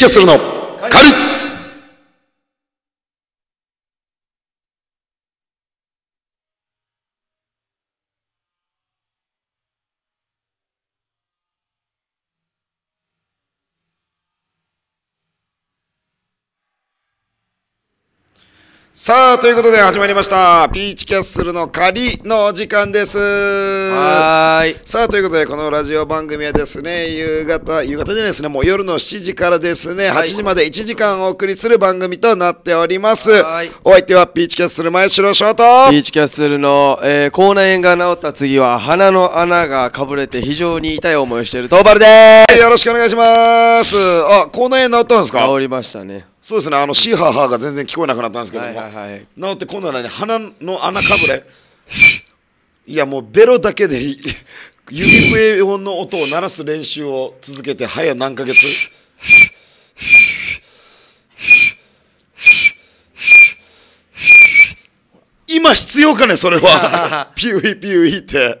キャルのさあ、ということで始まりました。ピーチキャッスルの仮のお時間です。はい。さあ、ということで、このラジオ番組はですね、夕方、夕方じゃないですね、もう夜の7時からですね、8時まで1時間お送りする番組となっております。お相手はピーチキャッスル前城翔と、ピーチキャッスルの、えー、口内炎が治った次は鼻の穴がかぶれて非常に痛い思いをしているトーバルです。よろしくお願いします。あ、口内炎治ったんですか治りましたね。そうですねあのシーハーハーが全然聞こえなくなったんですけども、はいはいはい、なので今度はね鼻の穴かぶれいやもうベロだけで指笛音の音を鳴らす練習を続けて早何ヶ月今必要かねそれは ピューイピューイって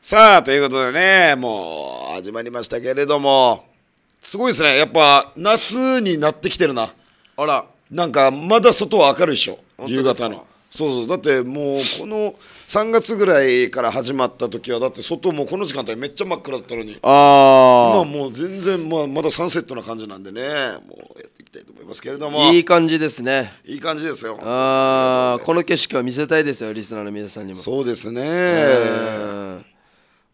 さあということでねもう始まりましたけれどもすごいですねやっぱ夏になってきてるなあらなんかまだ外は明るいでしょ夕方のそうそうだってもうこの3月ぐらいから始まった時はだって外もこの時間帯めっちゃ真っ暗だったのにあ今もう全然、まあ、まだサンセットな感じなんでねもうやっていきたいと思いますけれどもいい感じですねいい感じですよああこの景色は見せたいですよリスナーの皆さんにもそうですね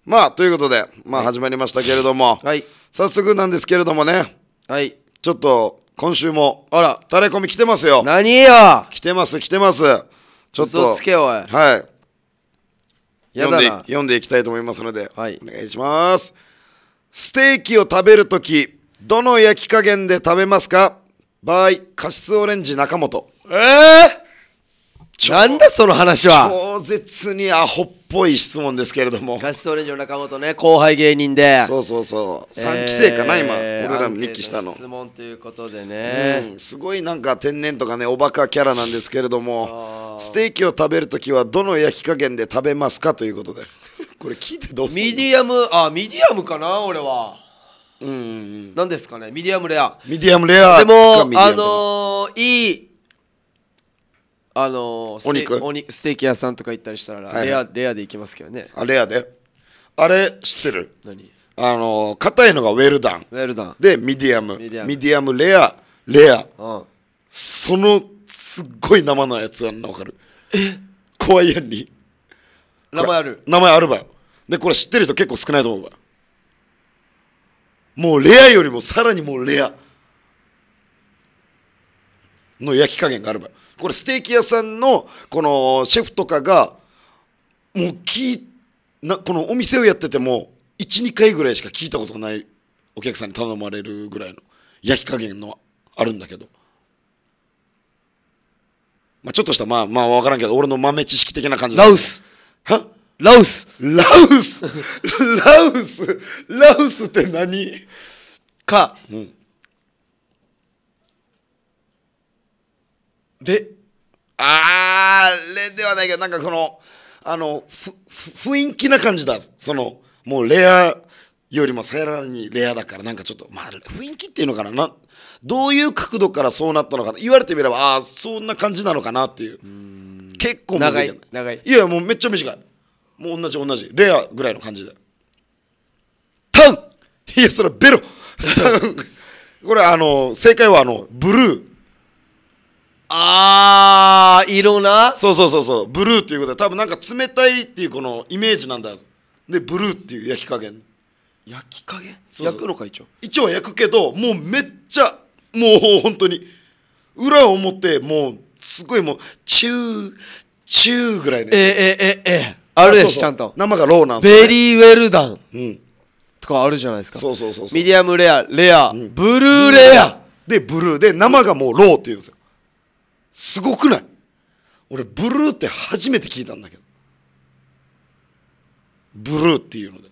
まあということでまあ始まりましたけれども、はい、早速なんですけれどもねはいちょっと今週もあらタレコミ来てますよ何よ来てます来てますちょっとつけおいはい読んで読んでいきたいと思いますので、はい、お願いしますステーキを食べるときどの焼き加減で食べますか場合加湿オレンジ中本ええー、なんだその話は超絶にアホっぽい質問ですけれどもガストレージの中本ね後輩芸人でそうそうそう三期生かな、えー、今俺らも2期したの質問ということでね、うん、すごいなんか天然とかねおバカキャラなんですけれどもステーキを食べるときはどの焼き加減で食べますかということで これ聞いてどうするミディアムあミディアムかな俺はうん、うなんですかねミディアムレアミディアムレアでもあのー、いいあのー、お肉おにステーキ屋さんとか行ったりしたらレアはいはい、レアで行きますけどねあレアであれ知ってる何あの硬、ー、いのがウェルダンウェルダンでミディアムミディアムレアレア、うん、そのすっごい生のやつあんなわかるえ怖いやんに名前ある名前あるばよでこれ知ってる人結構少ないと思うばもうレアよりもさらにもうレアの焼き加減があればこれステーキ屋さんのこのシェフとかがもうきなこのお店をやってても12回ぐらいしか聞いたことないお客さんに頼まれるぐらいの焼き加減のあるんだけど、まあ、ちょっとしたまあまあ分からんけど俺の豆知識的な感じラウスはラウスラウスラウスラウスって何か、うんで、あれではないけど、なんかこの、あの、雰囲気な感じだ。その、もうレアよりもさらにレアだから、なんかちょっと、まあ、雰囲気っていうのかなな、どういう角度からそうなったのか、言われてみれば、ああ、そんな感じなのかなっていう。う結構長い。長い。いや、もうめっちゃ短い。もう同じ同じ。レアぐらいの感じで。タンいや、それベロこれ、あの、正解は、あの、ブルー。あー色なそうそうそうそうブルーっていうことは多分なんか冷たいっていうこのイメージなんだでブルーっていう焼き加減焼き加減そうそう焼くのか一応一応焼くけどもうめっちゃもう本当に裏を持ってもうすごいもうチューチューぐらいねえええええあるでしちゃんと生がローなんですベリーウェルダンうんとかあるじゃないですかそうそうそうそうミディアムレアレア、うんブルーレアでブルーで生がもうローっていうんですよすごくない俺ブルーって初めて聞いたんだけどブルーっていうので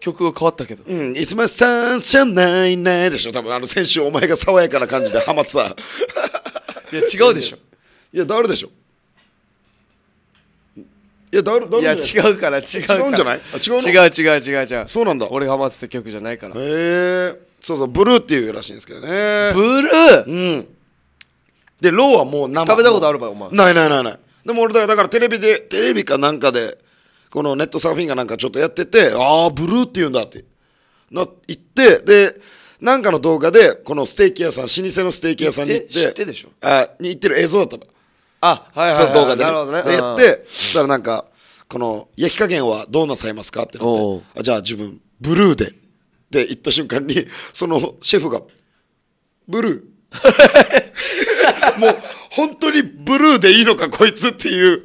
曲が変わったけどうん「いつまさんじゃないいでしょ多分あの先週お前が爽やかな感じでハマってたいや違うでしょいや誰でしょいやだるだるいや違うから違う違うんじゃない違うの違う違う違う違うそうなんだ俺がハマってた曲じゃないからへえそうそうブルーっていうらしいんですけどねブルーうんでローはもう生食べたことあるばよお前ないないないないでも俺だからだからテレビでテレビかなんかでこのネットサーフィンかなんかちょっとやっててああブルーって言うんだってな行ってでなんかの動画でこのステーキ屋さん老舗のステーキ屋さんに行って知ってでしょあに行ってる映像だったのあはいはい、はい、動画で、ね、なるほどねでやってそしたらなんかこの焼き加減はどうなさいますかってなってあじゃあ自分ブルーでって言った瞬間にそのシェフが「ブルー」もう、本当にブルーでいいのか、こいつっていう。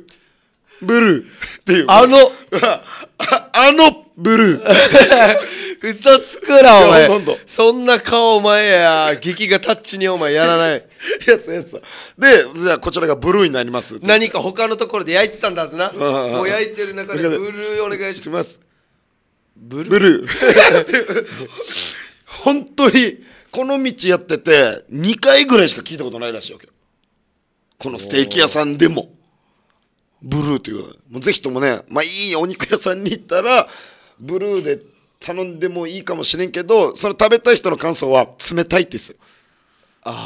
ブルーっていう。あの、あのブルー。嘘つくな、お前。そんな顔、お前や。劇がタッチに、お前、やらない。やつやつ。で、じゃあ、こちらがブルーになります。何か他のところで焼いてたんだはずな。もう焼いてる中で、ブルーお願いします。ブルー。ブルー。本当に。この道やってて、2回ぐらいしか聞いたことないらしいわけこのステーキ屋さんでも。ブルーというもうぜひともね、まあいいお肉屋さんに行ったら、ブルーで頼んでもいいかもしれんけど、それ食べたい人の感想は冷たいってですよ。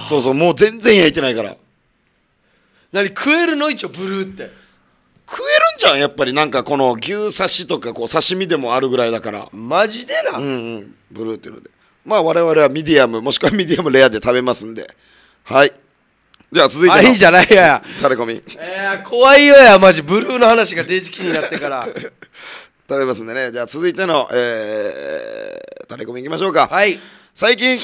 そうそう、もう全然焼いてないから。何食えるの一応ブルーって。食えるんじゃんやっぱりなんかこの牛刺しとかこう刺身でもあるぐらいだからマジでなうんうんブルーっていうのでまあ我々はミディアム、もしくはミディアムレアで食べますんで。はい。じゃあ続いてあいいじゃないやタレコミ。えー、怖いよや、マジ。ブルーの話がデジキになってから。食べますんでね。じゃあ続いての、えー、タレコミいきましょうか。はい。最近、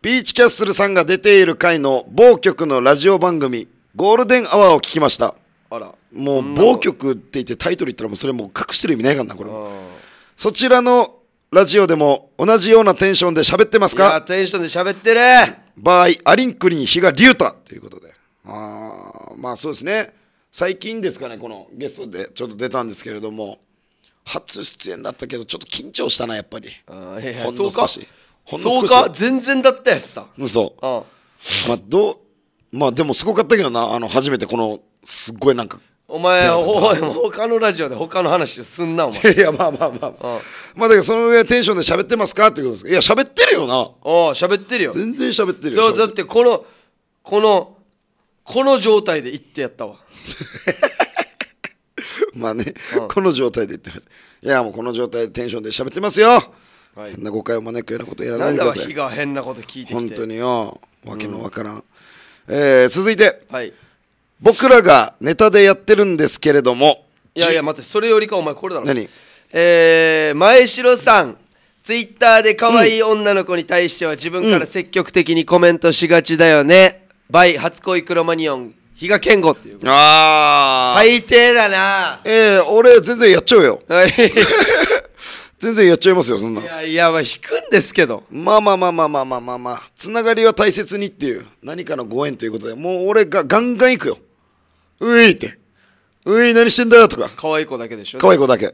ピーチキャッスルさんが出ている回の某局のラジオ番組、ゴールデンアワーを聞きました。あら。もう、某局って言ってタイトル言ったらもうそれもう隠してる意味ないからな、これ。そちらのラジオでも同じようなテンションで喋ってますかテンションで喋ってる場合アリンクリン比嘉龍太ということであまあそうですね最近ですかねこのゲストでちょっと出たんですけれども初出演だったけどちょっと緊張したなやっぱりあいやほんの少しそうか全然だったやつさ嘘まあどうまあでもすごかったけどなあの初めてこのすっごいなんかお前おい他のラジオで他の話すんなお前 いやまあまあまあ、まあ、まあだけどその上テンションで喋ってますかっていうことですかいや喋ってるよなあ喋ってるよ全然喋ってるよだってこのこのこの状態で行ってやったわ まあね、うん、この状態で言ってましたいやもうこの状態でテンションで喋ってますよ、はい、変な誤解を招くようなことやらないでくださいなんだ変なこと聞いてきて本当によわけのわからん、うん、えー、続いてはい僕らがネタでやってるんですけれどもいやいや待ってそれよりかお前これだろ何えー、前城さんツイッターで可愛い女の子に対しては自分から積極的にコメントしがちだよね、バイ初恋クロマニオン比嘉健吾っていうああ最低だなええー、俺全然やっちゃうよ 全然やっちゃいますよそんないやいやまあ引くんですけどまあまあまあまあまあまあまあまあつながりは大切にっていう何かのご縁ということでもう俺がガンガンいくよういって。うい、何してんだよ」とか。可愛い子だけでしょ可愛い子だけ。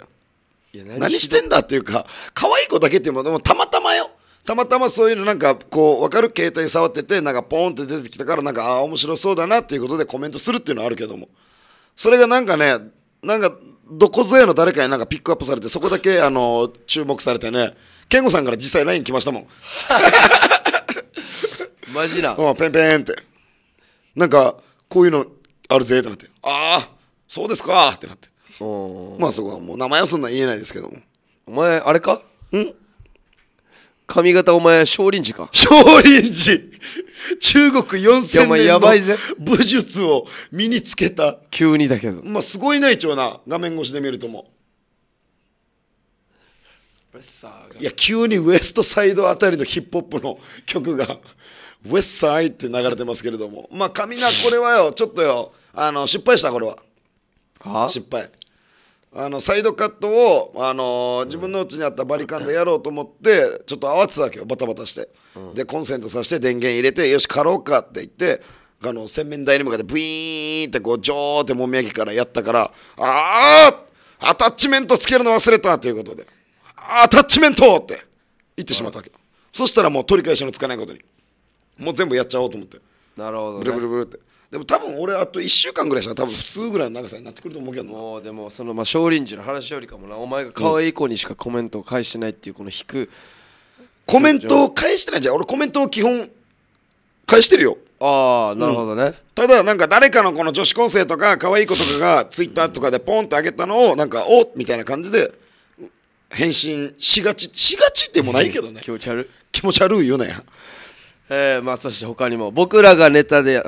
何してんだっていうか、可愛い子だけっていうものもたまたまよ。たまたまそういうのなんかこう分かる携帯触っててなんかポーンって出てきたからなんかああ面白そうだなっていうことでコメントするっていうのはあるけどもそれがなんかねなんかどこぞやの誰かになんかピックアップされてそこだけあの注目されてね健吾さんから実際 LINE 来ましたもん マジなうんペンペンってなんかこういうのあるぜってなってああそうですかってなってまあそこはもう名前はそんな言えないですけどもお前あれかうん髪型お前少林寺か少林寺中国4000年の武術を身につけた急にだけどまあすごいな一応な画面越しで見るともいや急にウエストサイドあたりのヒップホップの曲がウエストサイって流れてますけれどもまあ髪がこれはよちょっとよあの失敗したこれは失敗あのサイドカットを、あの自分の家にあったバリカンでやろうと思ってちょっと慌てたわけよバタバタして、でコンセントさして電源入れてよし狩ろうかって言ってあの洗面台に向かってブイーンってこうジョーってもみあげからやったからああアタッチメントつけるの忘れたということでアタッチメントって言ってしまったわけ、そしたらもう取り返しのつかないことにもう全部やっちゃおうと思ってなるほど、ね、ブルブルブルってでも多分俺あと1週間ぐらいしたら多分普通ぐらいの長さになってくると思うけどもうでもそのまあ少林寺の話よりかもなお前が可愛い子にしかコメントを返してないっていうこの引くコメントを返してないじゃん俺コメントを基本返してるよああなるほどね、うん、ただなんか誰かのこの女子高生とか可愛い子とかがツイッターとかでポンってあげたのをなんかおみたいな感じで返信しがちしがちでもないけどね 気持ち悪い気持ち悪いよねえー、まあそして他にも僕らがネタで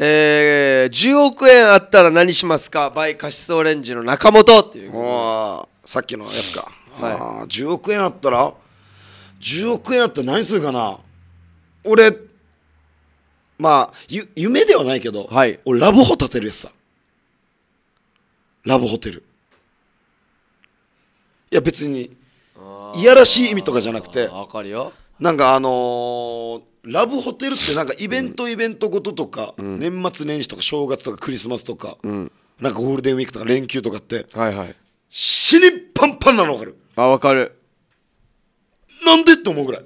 えー、10億円あったら何しますかバイカシスオレンジの中本っていうああさっきのやつか、はい、10億円あったら10億円あったら何するかな俺まあゆ夢ではないけど、はい、俺ラブホ建てるやつさラブホテルいや別にいやらしい意味とかじゃなくてわかるよなんかあのーラブホテルってなんかイベントイベントごととか、うん、年末年始とか正月とかクリスマスとか、うん、なんかゴールデンウィークとか連休とかって、はいはい、死にパンパンなの分かるあ分かるなんでって思うぐらい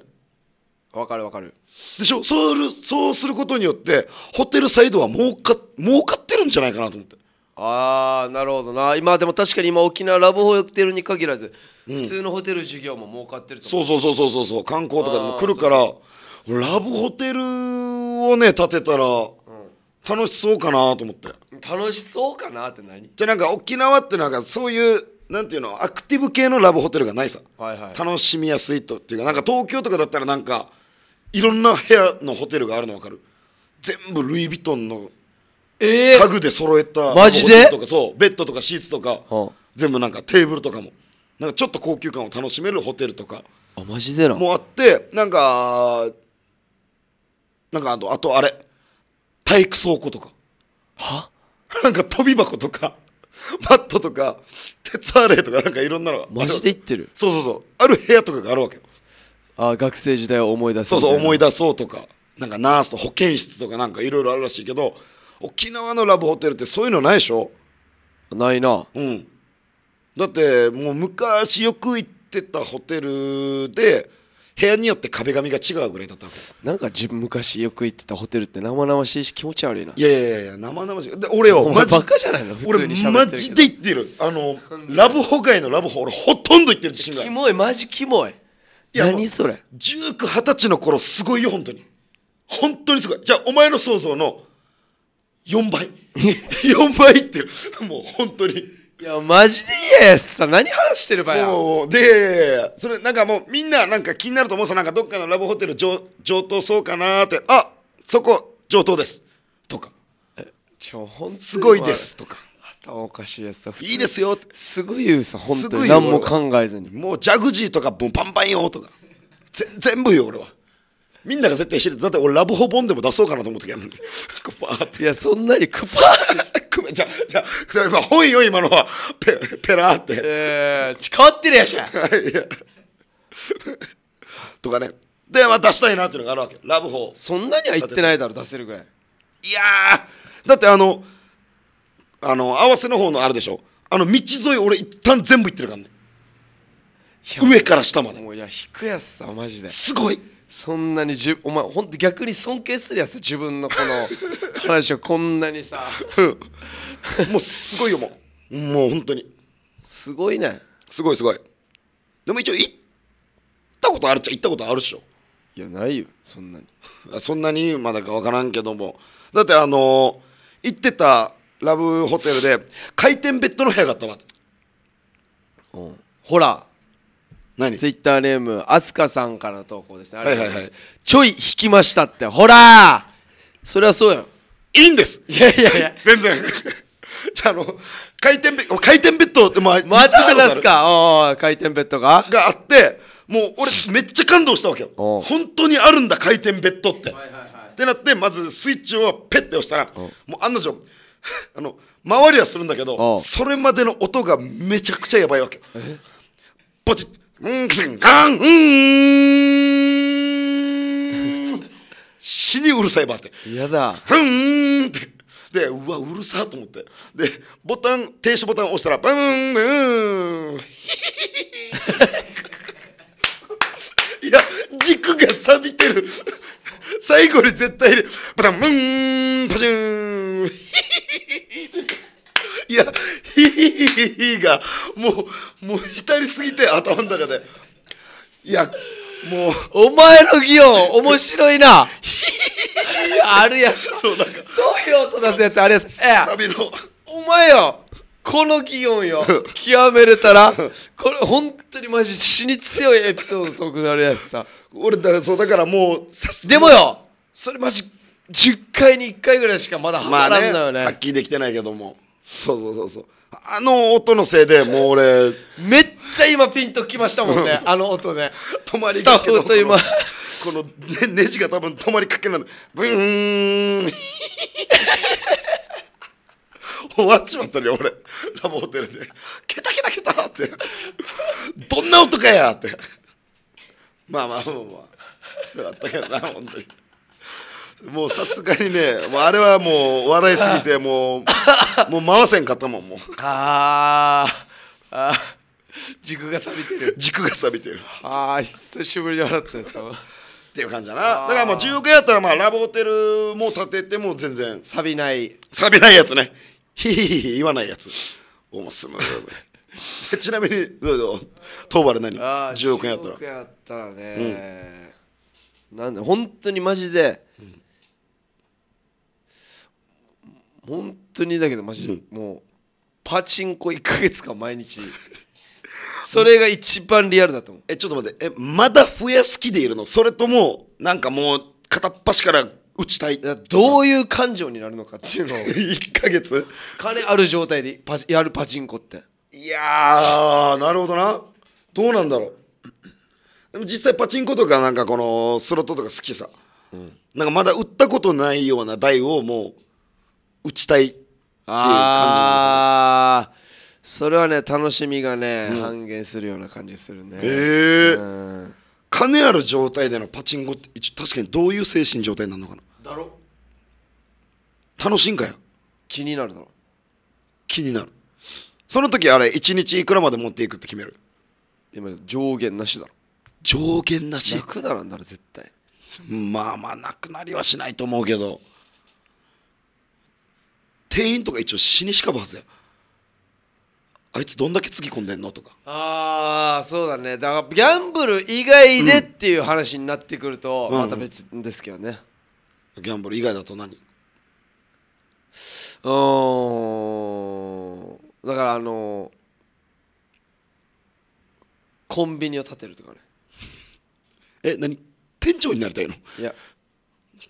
分かる分かるでしょそうそうすることによってホテルサイドは儲か儲かってるんじゃないかなと思ってああなるほどな今でも確かに今沖縄ラブホテルに限らず、うん、普通のホテル事業も儲かってるとそうそうそうそうそうそう観光とかでも来るからそうそうそうラブホテルをね建てたら楽しそうかなと思って楽しそうかなって何じゃなんか沖縄ってなんかそういうなんていうのアクティブ系のラブホテルがないさ、はいはい、楽しみやすいとっていうかなんか東京とかだったらなんかいろんな部屋のホテルがあるの分かる全部ルイ・ヴィトンの家具で揃えた、えー、マジでとかそうベッドとかシーツとか、はあ、全部なんかテーブルとかもなんかちょっと高級感を楽しめるホテルとかあマジでなもあってなんかなんかあと、あとあれ、体育倉庫とか。はなんか飛び箱とか、マットとか、鉄アレとかなんかいろんなのが。マジで言ってるそうそうそう。ある部屋とかがあるわけよ。ああ、学生時代を思い出そうそう、思い出そうとか。なんかナースと保健室とかなんかいろいろあるらしいけど、沖縄のラブホテルってそういうのないでしょないな。うん。だって、もう昔よく行ってたホテルで、部屋によって壁紙が違うぐらいだったなんか自分昔よく行ってたホテルって生々しいし気持ち悪いないやいやいや生々しいで俺よマジ俺マジで行ってるあのラブホ外のラブホ俺ほとんど行ってる自信があるキモいマジキモいいや何それ1920歳の頃すごいよ本当に本当にすごいじゃあお前の想像の4倍4 倍行ってるもう本当にいやマジで嫌やさ何話してるばやもうでそれなんかもうみんななんか気になると思うさなんかどっかのラブホテル上上等そうかなってあそこ上等ですとかちょほんすごいですとかおかしいやつさいいですよすごい言うさ本当に何も考えずにもうジャグジーとかボンバンバンよとか全部よ俺はみんなが絶対知るだって俺ラブホボンでも出そうかなと思ったけるク パーっていやそんなにクパーってじゃじゃ今本よ今のはペペラーってえー、変わってるやしゃ とかねで、まあ、出したいなっていうのがあるわけラブホそんなには言ってないだろ出せるぐらいいやだってあのあの合わせの方のあれでしょあの道沿い俺一旦全部行ってるからね上から下までもういや引くやつさマジですごいそんなにじゅお前ほんと逆に尊敬するやつ自分のこの話をこんなにさもうすごいよもうもう本当にすごいねすごいすごいでも一応行ったことあるっちゃ行ったことあるっしょいやないよそんなにそんなにまだか分からんけどもだってあのー、行ってたラブホテルで回転ベッドの部屋があったわうんほら何ツイッターネームあすかさんからの投稿ですねありがとうございます、はいはいはい、ちょい引きましたってほらそれはそうやんいいんですいやいやいや 全然 じゃあ、の、回転ベッド、回転ベッドって、まあ、待ってまですか回転ベッドががあって、もう俺めっちゃ感動したわけよ。本当にあるんだ、回転ベッドって。はいはいはい、ってなって、まずスイッチをペッて押したら、もう案の定、あの、回りはするんだけど、それまでの音がめちゃくちゃやばいわけ。ポチッうんうん死にうるさいばって嫌だうんってでうわうるさと思ってでボタン停止ボタン押したらブンブンいや軸が錆びてる最後に絶対ボタンブンパチュンいや、ヒヒヒヒヒが、もう、もう浸りすぎて、頭の中で。いや、もう。お前の擬音、面白いな。あるやつ。そう、なんか。そういう音出すやつ、あれやつ。サビの。お前よ。この擬音よ極めれたらこれ本当にマジ死に強いエピソードとくなるやつさ俺だからそうだからもうでもよそれマジ10回に1回ぐらいしかまだまらんのよね,、まあね発揮できてないけどもそうそうそうそうあの音のせいでもう俺めっちゃ今ピンときましたもんねあの音ね止まりスタッフと今このねネジが多分止まりかけなのブイーン 終わっちまったね俺ラブホテルで「ケタケタケタ」って「どんな音かや!」ってまあまあまあまあよかったけどな本当に。もうさすがにねあれはもう笑いすぎてもうもう回せんかったもんもうああ軸が錆びてる軸が錆びてるああ久しぶりに笑ったですっていう感じだなだからもう10億円やったらまあラブホテルも建てても全然錆びない錆びないやつねヒヒヒヒ言わないやつおスムーちなみにどうぞ当番何10億円やったら10億円やったらね、うん、なんで本当にマジで本当にだけどマジでもうパチンコ1か月間毎日 それが一番リアルだと思うえちょっと待ってえまだ増やす気でいるのそれともなんかもう片っ端から打ちたいどういう感情になるのかっていうのを1か 月金ある状態でパやるパチンコっていやなるほどなどうなんだろうでも実際パチンコとかなんかこのスロットとか好きさ、うん、なんかまだ売ったことないような台をもう打ちたいっていう感じああそれはね楽しみがね、うん半減するような感じするねええうん金ある状態でのパチンコって一確かにどういう精神状態になるのかなだろ楽しいんかよ気になるだろ気になるその時あれ1日いくらまで持っていくって決める今上限なしだろ上限なしなくならんだろ絶対まあまあなくなりはしないと思うけど店員とか一応死にしかぶはずやあいつどんだけつぎ込んでんのとかああそうだねだからギャンブル以外でっていう話になってくると、うん、また別ですけどね、うん、ギャンブル以外だと何うんだからあのー、コンビニを建てるとかねえ何店長になりたいのいや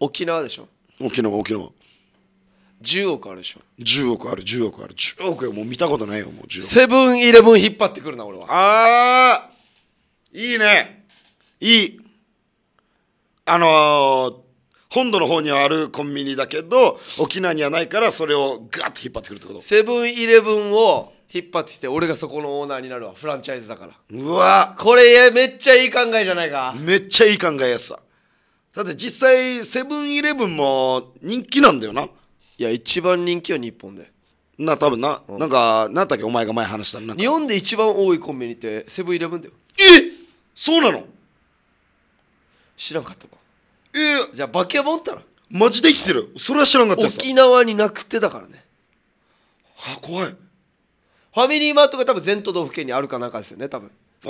沖縄でしょ沖縄沖縄10億あるでしょ10億ある10億ある10億よもう見たことないよもう10億セブンイレブン引っ張ってくるな俺はああいいねいいあのー本土の方にはあるコンビニだけど沖縄にはないからそれをガッて引っ張ってくるってことセブンイレブンを引っ張ってきて俺がそこのオーナーになるわフランチャイズだからうわこれめっちゃいい考えじゃないかめっちゃいい考えやつさだって実際セブンイレブンも人気なんだよないや一番人気は日本でな多分な、うん、なんかなんだっけお前が前話したの日本で一番多いコンビニってセブンイレブンだよえそうなの知らんかったか。えー、じゃあバケモンったらマジで生きてるそれは知らんかった沖縄になくてだからねはあ怖いファミリーマートが多分全都道府県にあるかなんかですよね多分ああ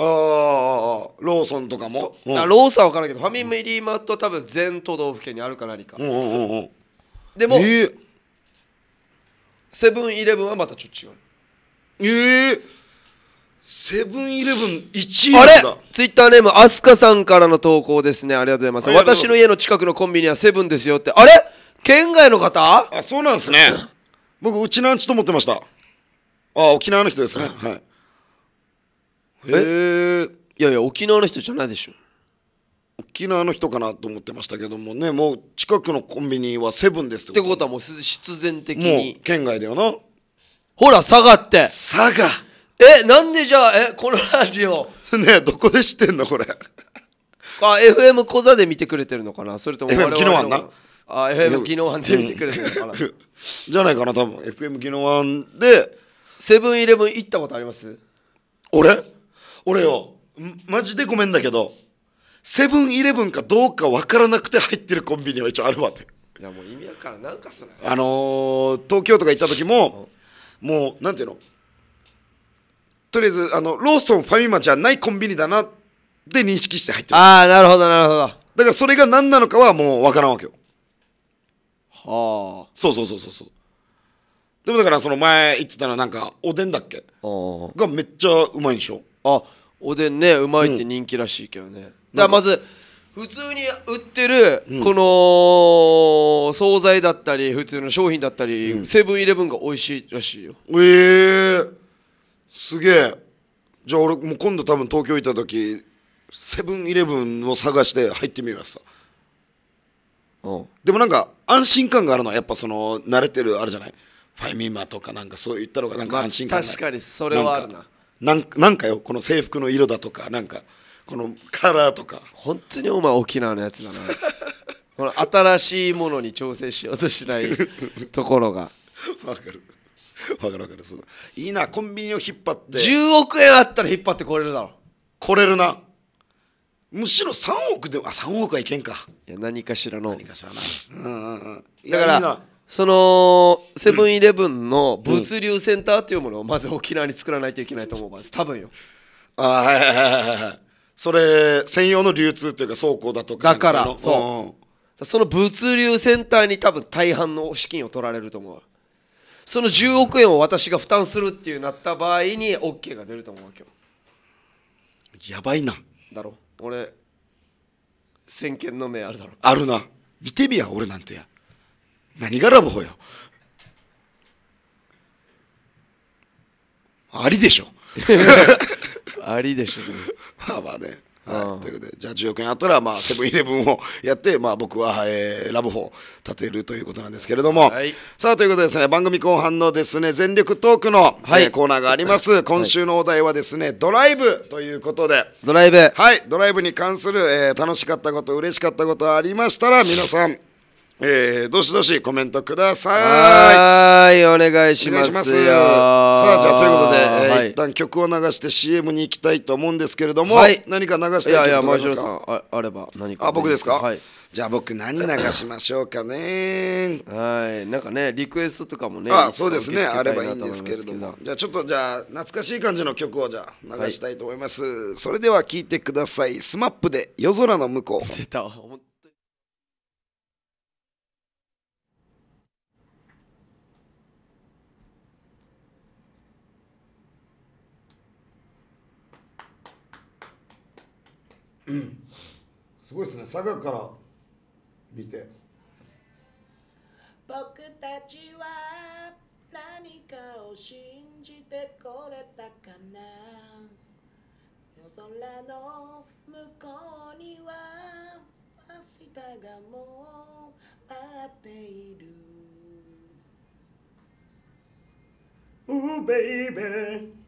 ローソンとかも、うん、あローソンは分からんけどファミリーマートは多分全都道府県にあるか何か、うんうんうんうん、でも、えーセブンイレブンはまたちょっと違うええー、セブンイレブン1位あれツイッターネームアスカさんからの投稿ですねありがとうございます私の家の近くのコンビニはセブンですよってあれ県外の方あそうなんですね僕うちなんちと思ってましたあ沖縄の人ですねはいええいやいや沖縄の人じゃないでしょ沖縄の人かなと思ってましたけどもねもう近くのコンビニはセブンですってことってことはもう必然的にもう県外だよなほら佐賀って佐賀えなんでじゃあえこのラジオ ねどこで知ってんのこれあ FM 小座で見てくれてるのかなそれとも FM 昨日はなあ FM 昨日はで見てくれてるのかな、じゃないかな多分 FM 昨日はでセブンイレブン行ったことあります俺俺よマジでごめんだけどセブンイレブンかどうか分からなくて入ってるコンビニは一応あるわっていやもう意味やからなんかそれあのー、東京とか行った時も、もうなんていうのとりあえずあのローソンファミマじゃないコンビニだなで認識して入ってるああなるほどなるほどだからそれが何なのかはもう分からんわけよはあそうそうそうそうそうでもだからその前言ってたのなんかおでんだっけがめっちゃうまいんでしょあおでんねうまいって人気らしいけどね、うんだまず普通に売ってる、この惣菜だったり普通の商品だったり、セブンイレブンが美味しいらしいよええー、すげえじゃあ俺もう今度多分東京行った時セブンイレブンを探して入ってみましたでもなんか安心感があるのはやっぱその慣れてるあるじゃないファイミマとかなんかそういったのがなんか安心感、まあ、確かにそれはあるななんかよこの制服の色だとかなんかこのカラーとか本当にお前沖縄のやつだな この新しいものに調整しようとしないところが わかるわかるわかるそのいいなコンビニを引っ張って10億円あったら引っ張ってこれるだろこれるなむしろ3億であ3億はいけんかいや何かしらの何かしらな、うんうんうん、だからそのセブンイレブンの物流センターっていうものをまず沖縄に作らないといけないと思う、です多分よ ああはいはいはいはいそれ専用の流通というか倉庫だとかだからその,、うん、その物流センターに多分大半の資金を取られると思うその10億円を私が負担するっていうなった場合に OK が出ると思うわけよやばいなだろ俺先見の目あるだろあるな見てみや俺なんてや何がラブホよありでしょ ありでしょうね まあまあねはい、ということでじゃあ10億円あったらまあセブンイレブンをやって、まあ、僕は、えー、ラブホを立てるということなんですけれども、はい、さあということでですね番組後半のですね全力トークの、はい、えー、コーナーがあります、はい、今週のお題はですねドライブということでドライブはいドライブに関する、えー、楽しかったこと嬉しかったことありましたら皆さんえー、どしどしコメントください。はい、お願いしますさあ、じゃあ、ということで、えーはい、一旦曲を流して CM に行きたいと思うんですけれども、はい、何か流したいということですああれば何かあ、僕ですか、はい、じゃあ、僕、何流しましょうかね。はい、なんかね、リクエストとかもね、あそうですね、あればいいんですけれども、じゃあ、ちょっと、じゃあ、懐かしい感じの曲を、じゃあ、流したいと思います。それでは、聴いてください。スマップで、夜空の向こう。出た、すごいですね佐賀から見て僕たちは何かを信じてこれたかな夜空の向こうには明日がもうあっている Ooh, baby.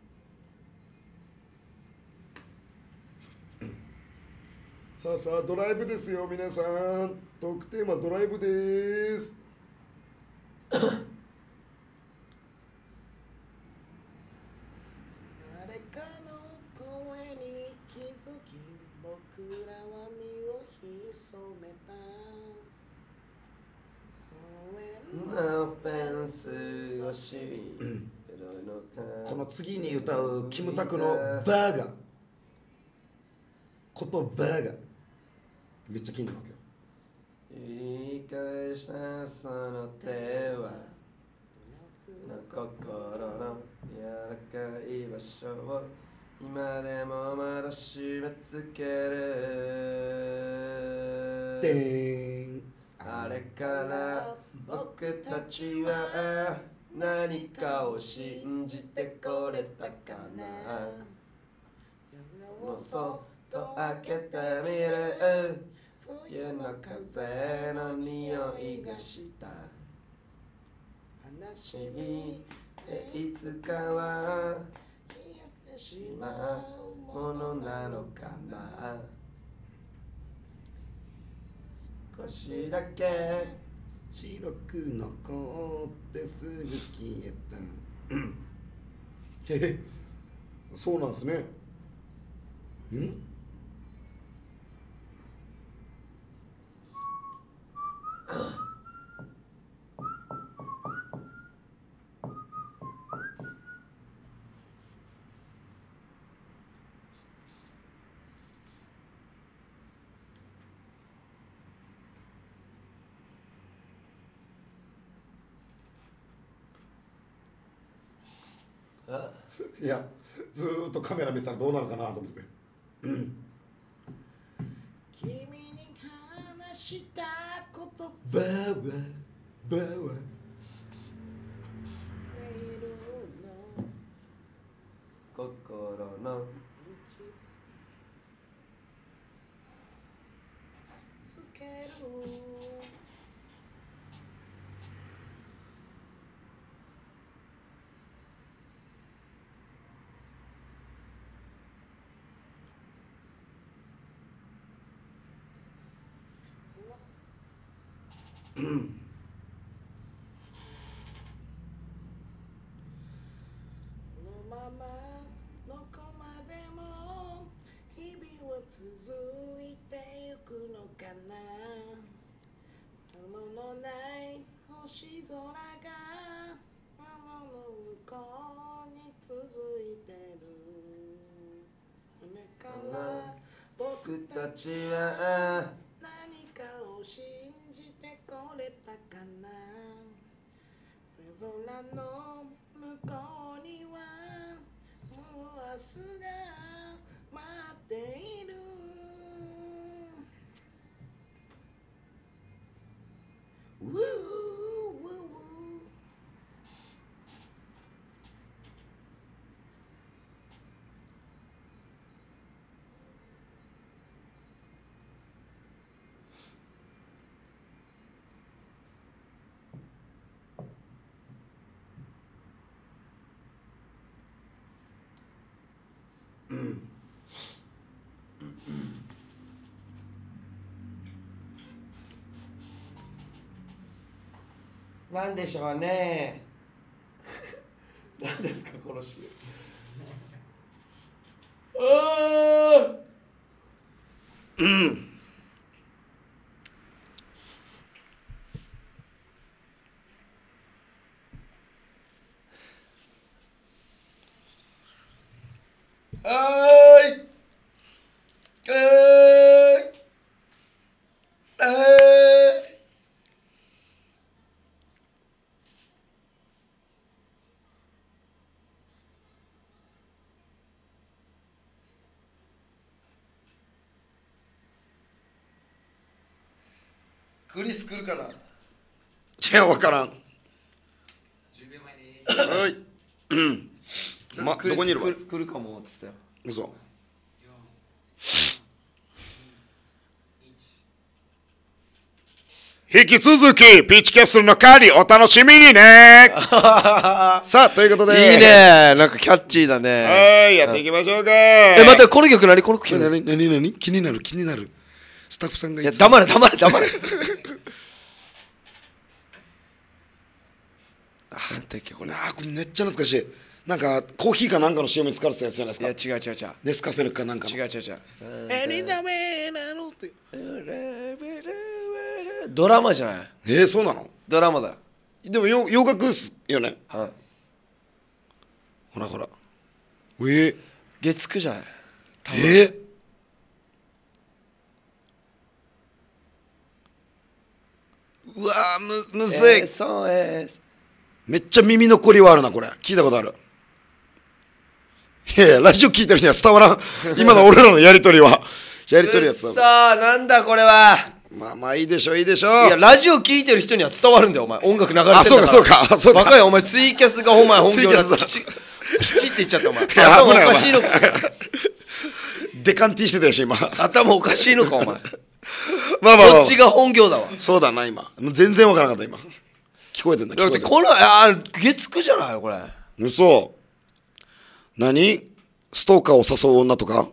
さあさあドライブですよ皆さんトークテーマドライブです誰かの声に気づき僕らは身を潜めたのフェンス越しこの次に歌うキムタクの「バーガー」こと「バーガー」めっちゃ気になるわけよ言い返したその手は心の柔らかい場所を今でもまだ締め付けるでんあれから僕たちは何かを信じてこれたかなもうそっと開けてみる冬の風の匂いがした悲しみていつかは消えてしまうものなのかな少しだけ白く残ってすぐ消えたえそうなんですねうん いやずっとカメラ見てたらどうなるかなと思って。ばーばわ心のこのままどこまでも日々は続いてゆくのかな雲のない星空が山の向こうに続いてる夢から僕たちはなんでしょうね何 ですかこのシああうんああクリス来るかないや、分からん。はい。うん。ま、どこにいるわ。来るかもって言ったよ。引き続き、ピーチキャッスルの狩り、お楽しみにね さあ、ということで。いいねなんかキャッチーだね。はい、やっていきましょうか。え、待って、この曲何この曲何何何気になる、気になる。スタッフさんがいや黙れ黙れ黙れ あのけこれあこれめっちゃ懐かしいなんかコーヒーかなんかの塩味に使われてたやつじゃないですかいや違う違う違うネスカフェルかなんか違う違う違うエリダメなのってドラマじゃないえー、そうなのドラマだでも洋洋楽っすよねはいほらほらえー、月9じゃないええーうわーむむずい、そうですめっちゃ耳残りはあるなこれ聞いたことあるいやいやラジオ聞いてるには伝わらん 今の俺らのやり取りはやり取りやつさあなんだこれはまあまあいいでしょういいでしょういやラジオ聞いてる人には伝わるんだよお前音楽流れてるからあそうかそうかそうか若いお前ツイキャスがお前 本業だきちきちって言っちゃったお前頭おかしいのかデカンティしてたし今頭おかしいのかお前まあまあこっちが本業だわそうだな今全然わからなかった今聞こえてんだだってこのあ月9じゃないこれ嘘何ストーカーを誘う女とか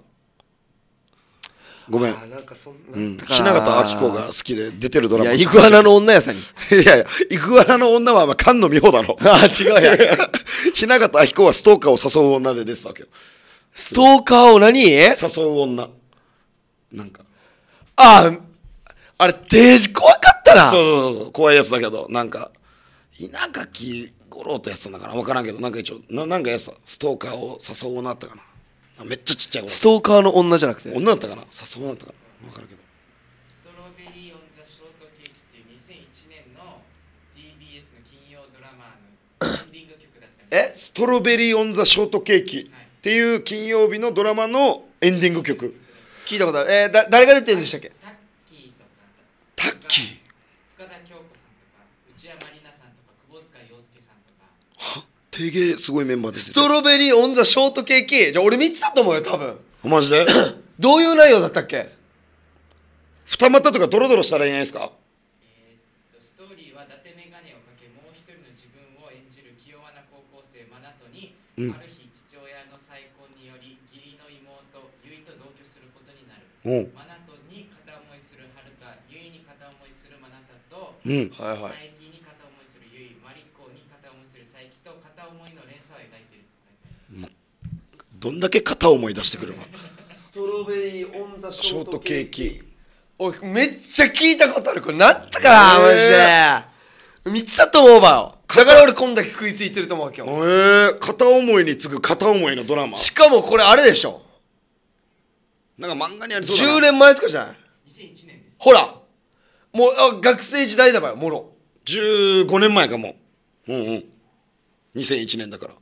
ごめん。なんかそんな。うん。雛形明子が好きで出てるドラマ。いや、イグアナの女やさに。いやいや、イグアナの女は、まあ、菅野美穂だろ。ああ、違うや。雛 形明子はストーカーを誘う女で出てたわけよ。ストーカーを何誘う女。なんか。ああ、あれ、デージ怖かったな。そうそうそう、怖いやつだけど、なんか、稲垣五郎ってやつだから分からんけど、なんか一応、ななんかやつだ、ストーカーを誘うなったかな。めっちゃちっちゃい子。ストーカーの女じゃなくて。女だったかな誘うなったかな分からんけど。ストロベリー・オン・ザ・ショートケーキっていう2001年の TBS の金曜ドラマのエンディング曲だったえストロベリー・オン・ザ・ショートケーキっていう金曜日のドラマのエンディング曲。聞いたことある。えー、だ誰が出てるんでしたっけタッキー深田京子さんとか内山里奈さんとか久保塚洋介さんとかは手芸すごいメンバーですストロベリーオンザショートケーキじゃあ俺見てたと思うよ多分マジで どういう内容だったっけ二股とかドロドロしたらいいんじゃないですかえとストーリーは伊達ガネをかけもう一人の自分を演じる器用な高校生マナトに、ん、ある日父親の再婚により義理の妹結と同居することになる、うん、うん、はいはい。どんだけ片思い出してくるのストロベリー・オン・ザ・ショートケーキおいめっちゃ聞いたことあるこれなっとかな、えー、マジで見つだと思うわだから俺こんだけ食いついてると思うわけよ。えー、片思いに次ぐ片思いのドラマしかもこれあれでしょなんか漫画にありそうだ10年前とかじゃない2001年ですほらもうあ学生時代だばよもろ15年前かもううんうん2001年だから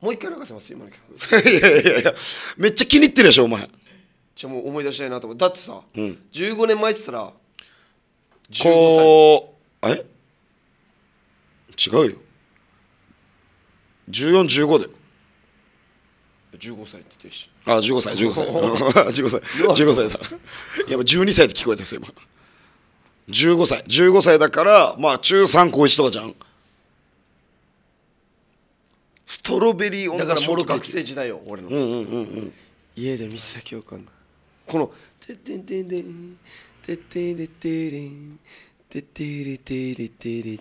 もう一回流せます今の曲 いやいやいやめっちゃ気に入ってるでしょお前じゃもう思い出したいなと思ってだってさ、うん、15年前って言ったらこうえ違うよ1415だよ15歳って言ってるしあ15歳15歳15 歳15歳だ やっぱ12歳って聞こえたんですよ今15歳。15歳だから、まあ、中3高1とかじゃん。ストロベリー音楽だから、もろ学生時代よ、俺の。うんうんうんうん。家で水崎陽かんこの、てってんてんてん、てってんてんてれん、てってれてれてれ。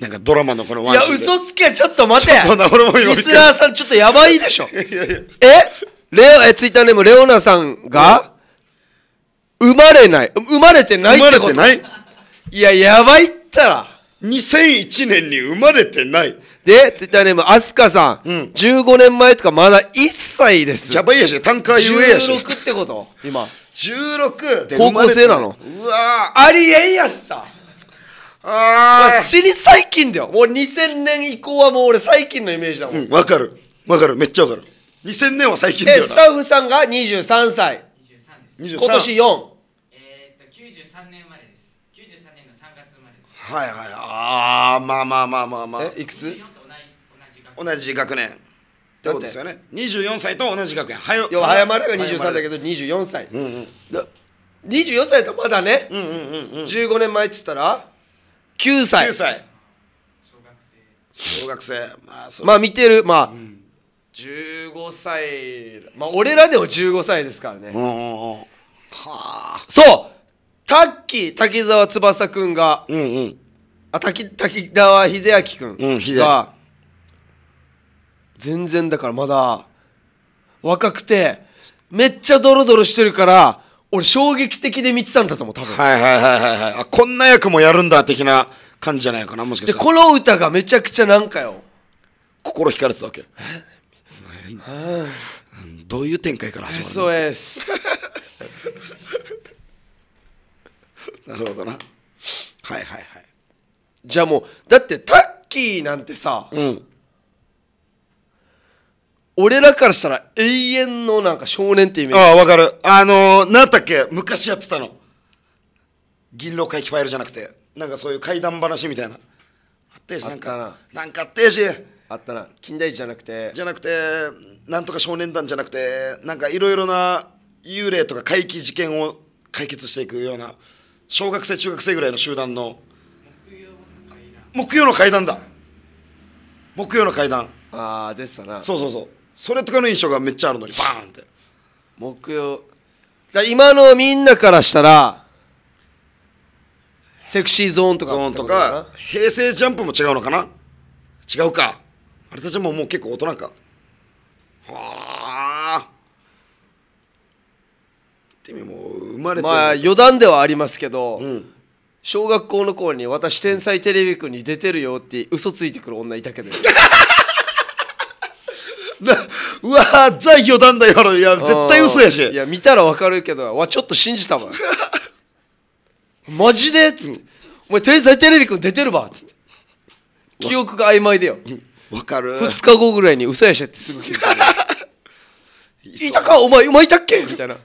なんかドラマのこのワンシーンいや、嘘つけ、ちょっと待て。ちょっ俺も今リスナーさん、ちょっとやばいでしょ。いやいや。えレオ、え、ツイッターネーム、レオナさんが、生まれない。生まれてないってこと生まれてないいや、やばいったら。2001年に生まれてない。で、ツイッターネーム、アスカさん。うん、15年前とかまだ1歳です。やばいやし、単価ゆえやし。16ってこと今。16高校生なのうわありえんやつさ。ああ。死に最近だよ。もう2000年以降はもう俺最近のイメージだもん。わ、うん、かる。わかる。めっちゃわかる。2000年は最近だよなスタッフさんが23歳23です今年4えー、っと93年生まれです93年の3月生まれではいはいああまあまあまあまあまあいくつ同じ学年ってことですよね24歳と同じ学年はよ早まれが23だけど24歳、うんうん、24歳とまだね、うんうんうんうん、15年前っつったら9歳9歳小学生小学生まあそうまあ見てるまあ、うん15歳まあ俺らでも15歳ですからね、うんうんうん、はあそうタッキー滝沢翼くんが、うんうん、あ滝滝沢秀明くんが、うん、全然だからまだ若くてめっちゃドロドロしてるから俺衝撃的で見てたんだと思う多分はいはいはいはいこんな役もやるんだ的な感じじゃないかなもしかしてこの歌がめちゃくちゃなんかよ心惹かれてたわけどういう展開から始まるの SOS なるほどなはいはいはいじゃあもうだってタッキーなんてさ、うん、俺らからしたら永遠のなんか少年ってイメージああわかるあのー、なんだっけ昔やってたの銀狼回帰ファイルじゃなくてなんかそういう怪談話みたいなあってしなんかなんかあってしあったな近代じゃなくてじゃなくてなんとか少年団じゃなくてなんかいろいろな幽霊とか怪奇事件を解決していくような小学生中学生ぐらいの集団の木曜の階段だ木曜の階段ああでしたなそうそうそうそれとかの印象がめっちゃあるのにバーンって木曜だ今のみんなからしたらセクシーゾーンとかゾーンとか平成ジャンプも違うのかな違うかあれたちももう結構大人かはあってもう生まれてまあ余談ではありますけど、うん、小学校の頃に私天才テレビくんに出てるよって嘘ついてくる女いたけど なうわザ余談だよいや絶対嘘やしいや見たらわかるけどわちょっと信じたわ マジでっつって、うん、お前天才テレビくん出てるわっつって記憶が曖昧でよ、わかる2日後ぐらいに嘘やしゃってすぐ聞いたいたかお前お前いたっけみたいな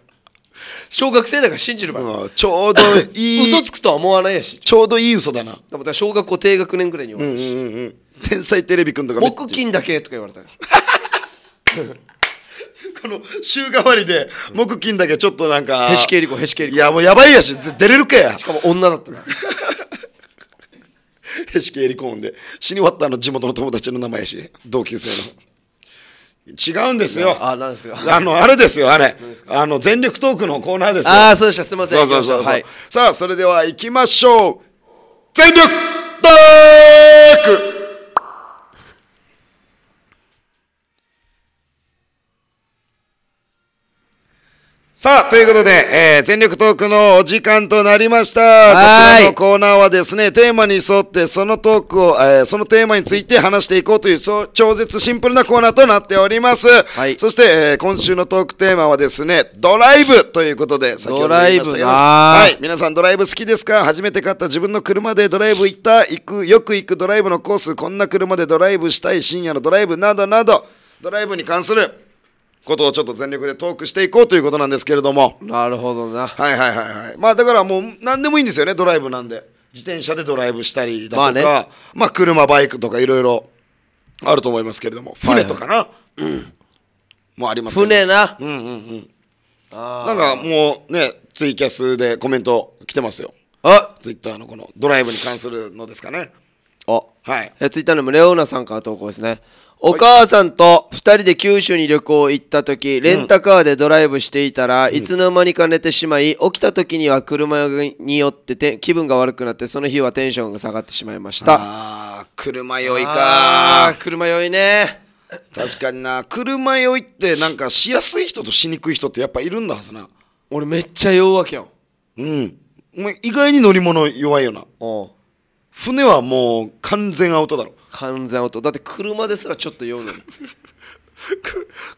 小学生だから信じるば、うん、ちょうどいい 嘘つくとは思わないやしちょうどいい嘘だなだから小学校低学年ぐらいに言わるし、うんうんうん、天才テレビくんとか木金だけとか言われた この週替わりで木金だけちょっとなんかへしけりこへしけりこいやもうやばいやし出れるかやしかも女だったなへしけり込んで、死に終わったの地元の友達の名前やし、同級生の。違うんですよ。あ、なんですか。あの、あれですよ、あれ。あの、全力トークのコーナーですよ。ああ、そうでした、すみません。そうそうそうそう、はい、さあ、それでは行きましょう。全力トークさあ、ということで、えー、全力トークのお時間となりました。こちらのコーナーはですね、テーマに沿ってそのトークを、えー、そのテーマについて話していこうという超絶シンプルなコーナーとなっております。はい、そして、えー、今週のトークテーマはですね、ドライブということで、先ほど言いましたけはい、皆さんドライブ好きですか初めて買った自分の車でドライブ行った、行く、よく行くドライブのコース、こんな車でドライブしたい、深夜のドライブなどなど、ドライブに関することをちょっと全力でトークしていこうということなんですけれどもなるほどなはいはいはいはいまあだからもう何でもいいんですよねドライブなんで自転車でドライブしたりだとか、まあね、まあ車バイクとかいろいろあると思いますけれども船とかな、はいはい、うん、もうあります、ね、船なうんうんうんなんかもうねツイキャスでコメント来てますよあツイッターのこのドライブに関するのですかねあはいえツイッターのレオーナさんから投稿ですねお母さんと2人で九州に旅行行った時レンタカーでドライブしていたら、いつの間にか寝てしまい起きた時には車に酔ってて気分が悪くなってその日はテンションが下がってしまいましたああ、車酔いか車酔いね確かにな車酔いってなんかしやすい人としにくい人ってやっぱいるんだはずな俺めっちゃ酔うわけようんお前意外に乗り物弱いよなうん。船はもう完全アウトだろ完全アウトだって車ですらちょっと酔うのに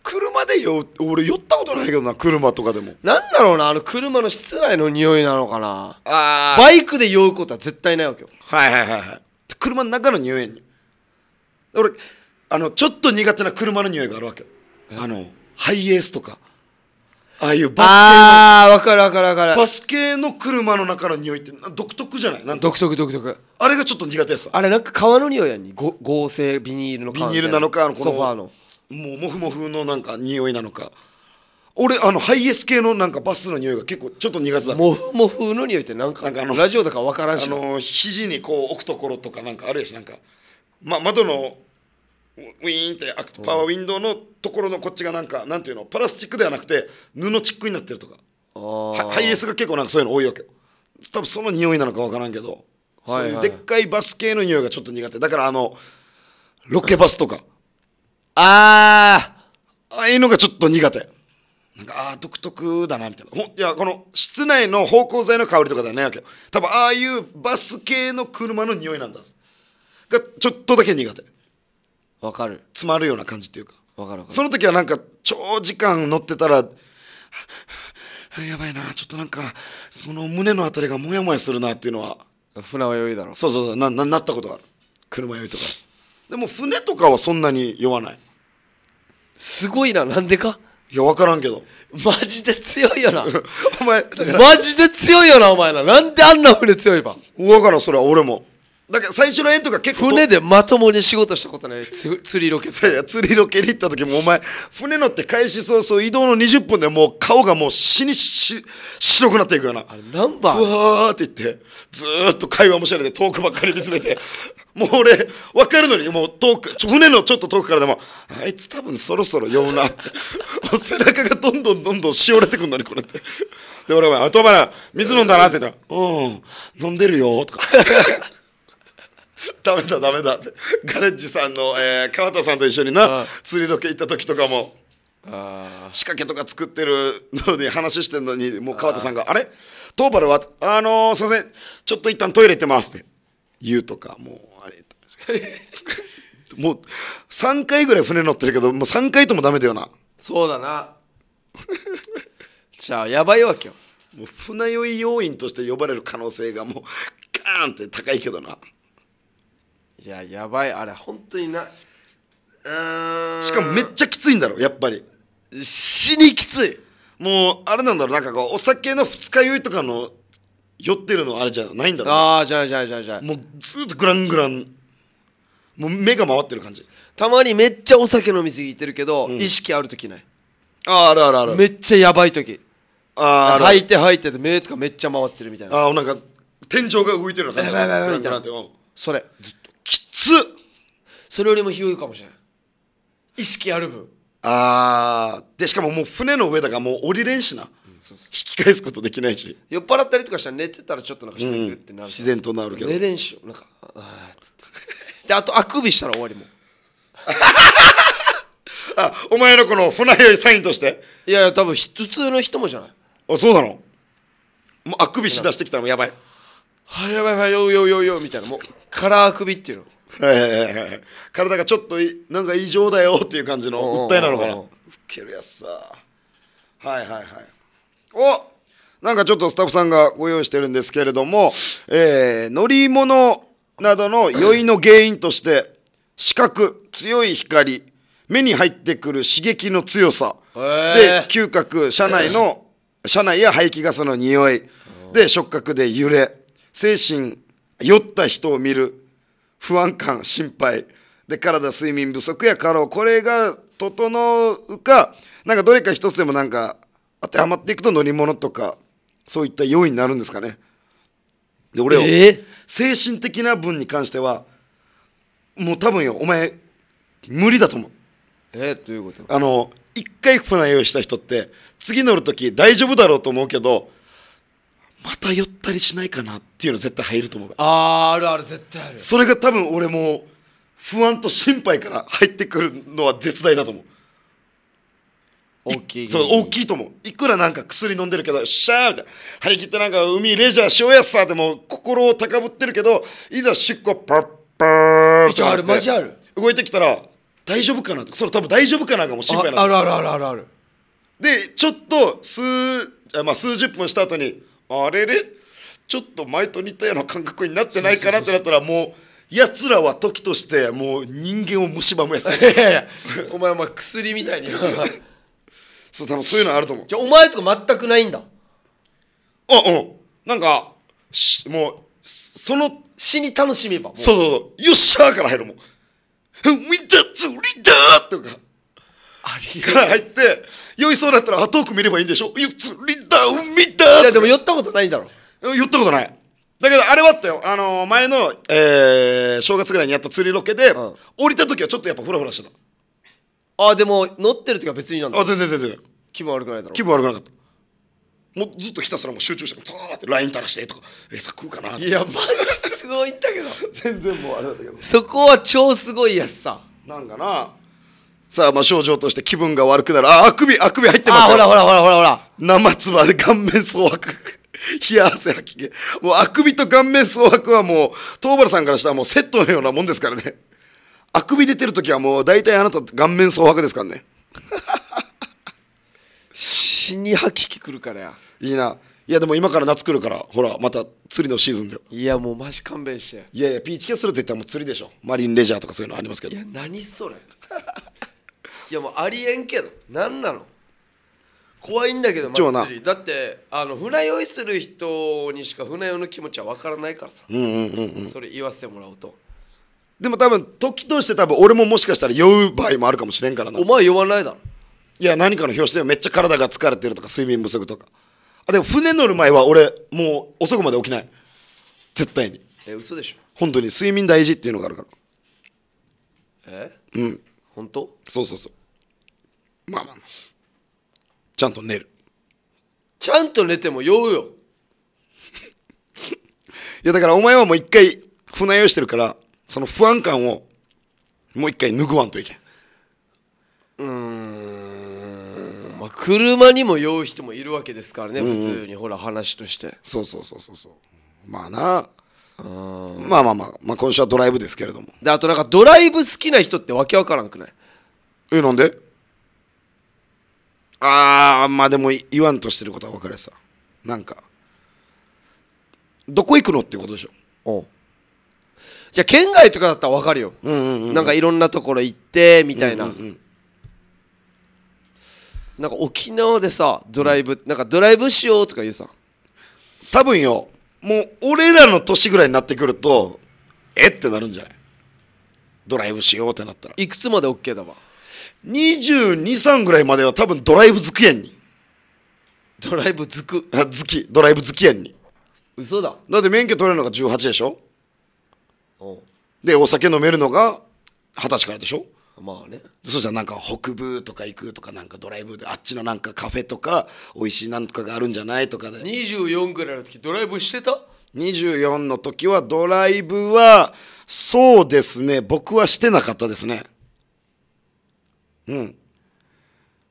車で酔う俺酔ったことないけどな車とかでもなんだろうなあの車の室内の匂いなのかなあバイクで酔うことは絶対ないわけよはいはいはいはい車の中の匂いに俺あのちょっと苦手な車の匂いがあるわけあのハイエースとかああいうバス系のああ分かる分かる分かるバス系の車の中の匂いって独特じゃないな独特独特あれがちょっと苦手ですあれなんか革の匂いやに合成ビニールのビニールなのかこのソファーのもうモフモフのなんか匂いなのか俺あのハイエス系のなんかバスの匂いが結構ちょっと苦手だモフモフの匂いってなんかなんかあのラジオだから分からんしあの肘にこう置くところとかなんかあるやしなんか、ま、窓のウィーンってパワーウィンドウのところのこっちがなんかなんていうのプラスチックではなくて布チックになってるとかハイエースが結構なんかそういうの多いわけ多分その匂いなのか分からんけど、はいはい、そういうでっかいバス系の匂いがちょっと苦手だからあのロケバスとかああああいうのがちょっと苦手なんかああ独特だなみたいなほいやこの室内の芳香剤の香りとかではないわけ多分ああいうバス系の車の匂いなんだがちょっとだけ苦手わかる詰まるような感じっていうかわかるかるその時はなんか長時間乗ってたらやばいなちょっとなんかその胸のあたりがモヤモヤするなっていうのは船は酔いだろそうそうそうなななったことがある車酔いとかでも船とかはそんなに酔わないすごいななんでかいや分からんけどマジで強いよな お前だからマジで強いよなお前らなんであんな船強いば分からんそれは俺もだから最初の縁とか結構船でまともに仕事したことない釣りロケいや釣りロケに行った時もお前船乗って開始早々移動の20分でもう顔がもう死にし白くなっていくようなあれナンバーうわーって言ってずーっと会話もしないで遠くばっかり見つめて もう俺分かるのにもう遠く船のちょっと遠くからでもあいつ多分そろそろ酔うなって 背中がどんどんどんどんしおれてくんのにこれってで俺は後から水飲んだなって言ったら「うん飲んでるよ」とか ダメだダメだってガレッジさんの、えー、川田さんと一緒にな釣りロケ行った時とかも仕掛けとか作ってるのに話してるのにもう川田さんが「あれトーバルはあのー、すいませんちょっと一旦トイレ行ってます」って言うとかもうあれ もう3回ぐらい船乗ってるけどもう3回ともダメだよなそうだな じゃあやばいわけよもう船酔い要員として呼ばれる可能性がもうガーンって高いけどないややばいあれ本当になしかもめっちゃきついんだろやっぱり死にきついもうあれなんだろうなんかこうお酒の二日酔いとかの酔ってるのあれじゃないんだろうああじゃあじゃあじゃあじゃあもうずっとグラングランもう目が回ってる感じたまにめっちゃお酒飲みすぎてるけど、うん意識ある時ないあああるあるあるめっちゃやばい時あある吐いて吐いてて目とかめっちゃ回ってるみたいなああ、なんか天井が浮いてるような感じなそれずっつそれよりもひどいかもしれない意識ある分あでしかももう船の上だからもう降りれんしな、そうそう引き返すことできないし酔っ払ったりとかしたら寝てたらちょっとなんかしてるってなる、自然となるけど寝れんしよなんかああっつって であとあくびしたら終わりも あお前のこの船酔いサインとしていやいや多分普通の人もじゃないあそうなのもうあくびしだしてきたらもうやばいはやばいやばいよよよよみたいなもうからあくびっていうの 体がちょっとなんか異常だよっていう感じの訴えなのかな吹けるやつさはいはいはいおなんかちょっとスタッフさんがご用意してるんですけれども、えー、乗り物などの酔いの原因として、視覚、強い光、目に入ってくる刺激の強さ、で、嗅覚、車内の、車内や排気ガスの匂い、で、触覚で揺れ、精神、酔った人を見る、不安感、心配。で、体、睡眠不足や過労。これが整うか、なんかどれか一つでもなんか当てはまっていくと乗り物とか、そういった要因になるんですかね。で、俺を、えー、精神的な分に関しては、もう多分よ、お前、無理だと思う。えー、どういうことあの、一回船用意した人って、次乗るとき大丈夫だろうと思うけど、また寄ったりしないかなっていうの絶対入ると思うあああるある絶対あるそれが多分俺も不安と心配から入ってくるのは絶大だと思う大きいそう大きいと思ういくらなんか薬飲んでるけどシャーみたいな張り切ってなんか海レジャー塩やすさでも心を高ぶってるけどいざ出航パッパーってあるマジある動いてきたら大丈夫かなってそれ多分大丈夫かなかも心配なああるあるあるあるあるでちょっと数,、まあ、数十分した後にあれれちょっと前と似たような感覚になってないかなってなったらもう。やつらは時としてもう人間を蝕むやつ お前お前薬みたいにそう多分そういうのあると思うじゃお前とか全くないんだあうんなんかしもうその死に楽しめばそうそうそうよっしゃーから入るもんウィンターツリーダーとかから入って酔いそうだったら後く見ればいいんでしょ釣りだ海だいやでも酔ったことないんだろ酔ったことないだけどあれはあったよ、あの前の、えー、正月ぐらいにやった釣りロケで、うん降りた時はちょっとやっぱフラフラしてたあでも乗ってる時は別になんだあ全然全然気分悪くないだろ気分悪くなかったもうずっとひたすらもう集中してトーってライン垂らしてとかえさ食うかないやマジすごいんだけど 全然もうあれだったけどそこは超すごいやつさなんかなさあ、まあ、症状として気分が悪くなる。あ、あくび、あくび入ってますよ。ほらほらほらほらほら。生つで顔面蒼白。冷 や汗吐き気。もうあくびと顔面蒼白はもう、東原さんからしたらもうセットのようなもんですからね。あくび出てるときはもう大体あなた顔面蒼白ですからね。死に吐き気くるからや。いいな。いやでも今から夏来るからほらまた釣りのシーズンだよいやもうマジ勘弁していやいやピーチキャスルって言ったらもう釣りでしょマリンレジャーとかそういうのありますけどいや何それいやもうありえんけど何なの怖いんだけどマッだってあの船酔いする人にしか船酔いの気持ちは分からないからさ、うんうんうんうん、それ言わせてもらうとでも多分時として多分俺ももしかしたら酔う場合もあるかもしれんからなお前酔わないだろいや何かの表紙でめっちゃ体が疲れてるとか睡眠不足とかあでも船乗る前は俺もう遅くまで起きない絶対にえ嘘でしょ本当に睡眠大事っていうのがあるからえうん本当そうそうそうまあまあちゃんと寝るちゃんと寝ても酔うよ いやだからお前はもう一回船酔いしてるからその不安感をもう一回拭わんといけんうーんまあ車にも酔う人もいるわけですからね、うん普通にほら話としてそうそうそうそうそうまあなうんまあまあまあ、まあ、今週はドライブですけれどもであとなんかドライブ好きな人ってわけわからんくないえなんでああ、まあでも言わんとしてることは分かるさ。なんか、どこ行くのってことでしょ。おじゃあ県外とかだったら分かるよ、うんうんうん、なんかいろんなところ行ってみたいな、うんうんうん、なんか沖縄でさドライブ、うん、なんかドライブしようとか言うさ多分よもう俺らの年ぐらいになってくるとえってなるんじゃないドライブしようってなったらいくつまで OK だわ22、3ぐらいまでは多分ドライブ好きやんに。ドライブ好くあ好き、ドライブ好きやんに。嘘だ。だって免許取れるのが18でしょおうで、お酒飲めるのが20歳からでしょまあね。そうじゃん、なんか北部とか行くとか、なんかドライブで、あっちのなんかカフェとか、美味しいなんとかがあるんじゃないとかで。24ぐらいの時ドライブしてた ?24 の時はドライブは、そうですね、僕はしてなかったですね。うん。い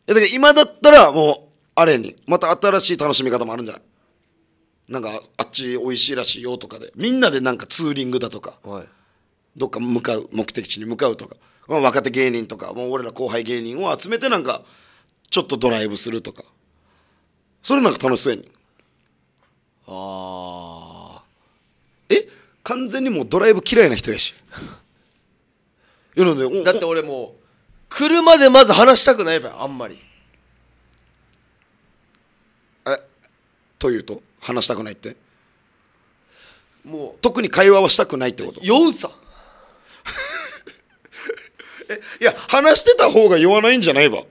や、だから今だったらもう、あれに、また新しい楽しみ方もあるんじゃないなんか、あっち美味しいらしいよとかで、みんなでなんかツーリングだとか、はい、どっか向かう、目的地に向かうとか、まあ、若手芸人とか、もう俺ら後輩芸人を集めてなんか、ちょっとドライブするとか。それなんか楽しそうやねん。ああ。え完全にもうドライブ嫌いな人やし。いやなんでだって俺も車でまず話したくないばあんまりえというと話したくないってもう特に会話はしたくないってこと酔うさ えいや話してた方が酔わないんじゃないば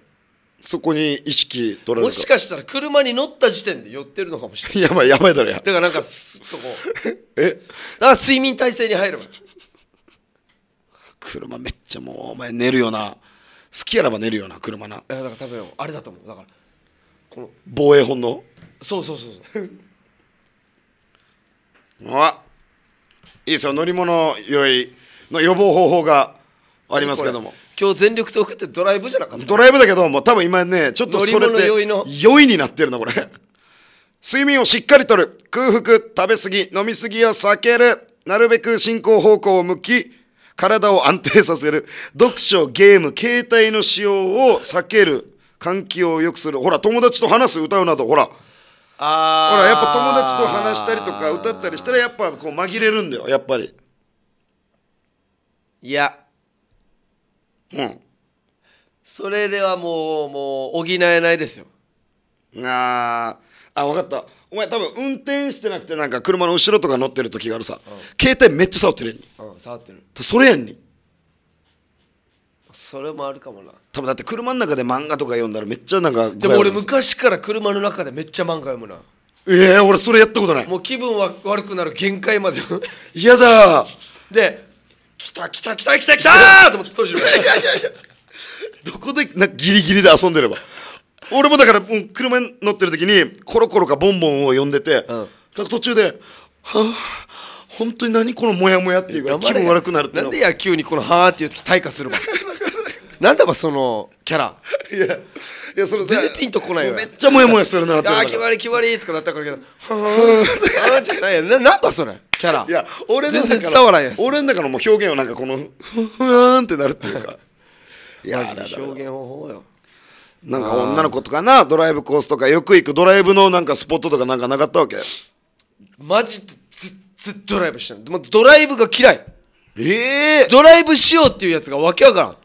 そこに意識取られるもしかしたら車に乗った時点で酔ってるのかもしれない やばいやばいだろやだからなんかスッとこう えだから睡眠体制に入るわ車めっちゃもうお前寝るよな好きやらば寝るような車ないやだから多分あれだと思うだからこの防衛本能そうそうそうそうあ いいですよ乗り物酔いの予防方法がありますけども今日全力投球ってドライブじゃなかったドライブだけども多分今ねちょっとそれで酔い酔いになってるなこれ睡眠をしっかりとる空腹食べ過ぎ飲み過ぎを避けるなるべく進行方向を向き体を安定させる、読書、ゲーム、携帯の使用を避ける、換気を良くする、ほら、友達と話す、歌うなど、ほら。あほらやっぱ友達と話したりとか歌ったりしたらやっぱこう紛れるんだよやっぱりいやうんそれではもうもう補えないですよあああ分かったお前多分運転してなくてなんか車の後ろとか乗ってる時があるさ、うん携帯めっちゃ触ってるやんうん触ってるそれやんにそれもあるかもな多分だって車の中で漫画とか読んだらめっちゃなんかでも俺昔から車の中でめっちゃ漫画読むなええ俺それやったことないもう気分は悪くなる限界まで 嫌だで来た来た来た来た来たーと思って閉じるどこでなギリギリで遊んでれば俺もだからもう車に乗ってる時にコロコロかボンボンを呼んでて、うん、か途中で「はあ本当に何このモヤモヤ」っていうか気分悪くなるってなんで野球にこの「はあ」っていう時退化するの なんだばそのキャラいやいやそれ全然ピンとこないよめっちゃモヤモヤするなってああ決まり決まりとかだったからけど 「はあ」じゃないやななんだそれキャラいや俺の全然伝わらんや俺の中のもう表現はなんかこの「ふわーん」ってなるっていうかいや 表現方法よなんか女の子とかなドライブコースとかよく行くドライブのなんかスポットとかなんかなかったわけマジでずっとドライブしてるドライブが嫌いええー、ドライブしようっていうやつがわけわからん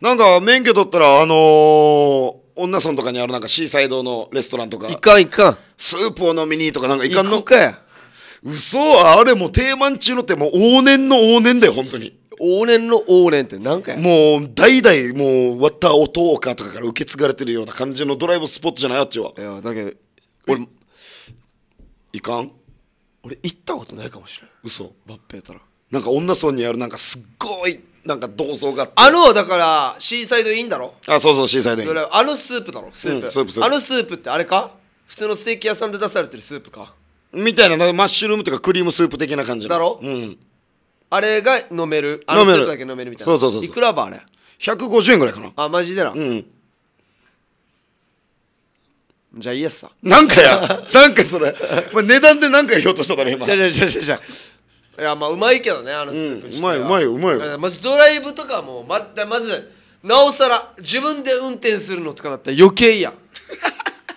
なんか免許取ったらあのー、女村とかにあるなんかシーサイドのレストランとかいかんいかんスープを飲みにとかなんかいかんのかや嘘あれもう定番中のってもう往年の往年だよ本当に往年の往年って何回もう代々もう割ったお父かとかから受け継がれてるような感じのドライブスポットじゃないあっちはいやだけど俺いかん俺行ったことないかもしれない嘘バッペやたらなんか女村にあるなんかすっごいなんか銅像があってあのだからシーサイドインだろあそうそうシーサイドインあのスープだろスープうん、スープスープあのスープってあれか普通のステーキ屋さんで出されてるスープかみたいなマッシュルームとかクリームスープ的な感じだろうんあれが飲めるあの飲めるスープだけ飲めるみたいなそうそうそうそういくらばあれ150円ぐらいかなあマジでな、うんじゃあいやっさなんかやなんかそれ、まあ、値段でなんかひょっとしたから今じゃじゃじゃじゃじゃあいやまあうまいけどねあのスープうんうまいうまいうまいまずドライブとかもままずなおさら自分で運転するのとかだったら余計や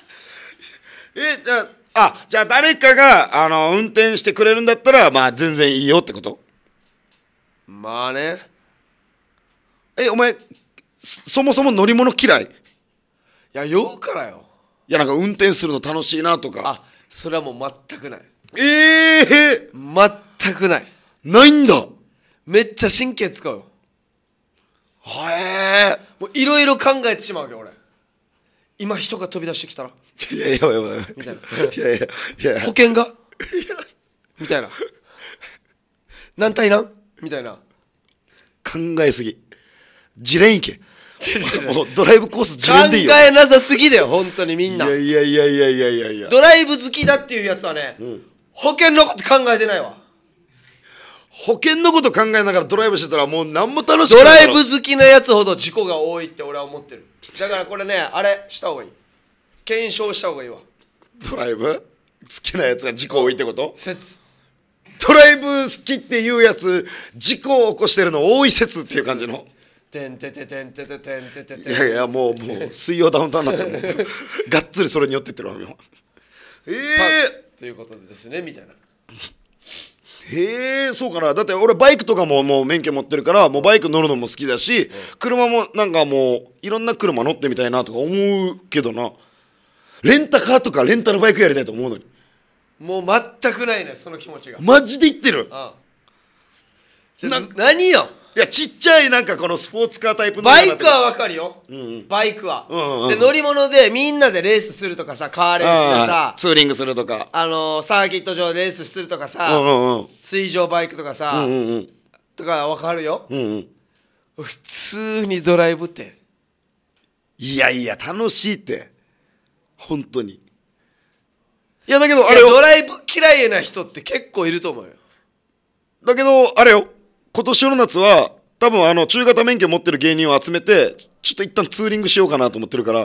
えじゃああじゃあ誰かがあの運転してくれるんだったらまあ全然いいよってことまあねえお前そもそも乗り物嫌いいや酔うからよいやなんか運転するの楽しいなとかあそれはもう全くないええー、全くないないんだめっちゃ神経使うよはえもういろいろ考えてしまうわけ俺今人が飛び出してきたらいやいやいやいやみたいないやいやいや保険がみたいな 何対何みたいな考えすぎ自練行けもうドライブコース自考でいいよえなさすぎだよ本当にみんないやいやいやいやいやいやドライブ好きだっていうやつはね、ん保険のこと考えてないわ保険のこと考えながらドライブしてたらもう何も楽しくドライブ好きなやつほど事故が多いって俺は思ってるだからこれねあれした方がいい検証した方がいいわドライブ好きなやつが事故多いってこと説トライブ好きっていうやつ、事故を起こしてるの多い説っていう感じの。てんてててんてててんててて。いやいや、もう、もう、水曜ダウンタウンだからもう、がっつりそれによってってるわけよ。ええー、ということでですね、みたいな。へえそうかなだって俺バイクとかももう免許持ってるからもうバイク乗るのも好きだし、車もなんかもういろんな車乗ってみたいなとか思うけどなレンタカーとかレンタルバイクやりたいと思うのにもう全くないねその気持ちがマジで言ってるうんな何よいやちっちゃいなんかこのスポーツカータイプのバイクはわかるよ、うんうん、バイクは、うんうんうん、で乗り物でみんなでレースするとかさカーレースでさツーリングするとかあのー、サーキット上レースするとかさ、うんうん、水上バイクとかさ、うんうんうん、とかわかるよ、うんうん、普通にドライブっていやいや楽しいって本当にいやだけどあれよドライブ嫌いな人って結構いると思うよだけどあれよ今年の夏は多分あの中型免許持ってる芸人を集めてちょっと一旦ツーリングしようかなと思ってるから、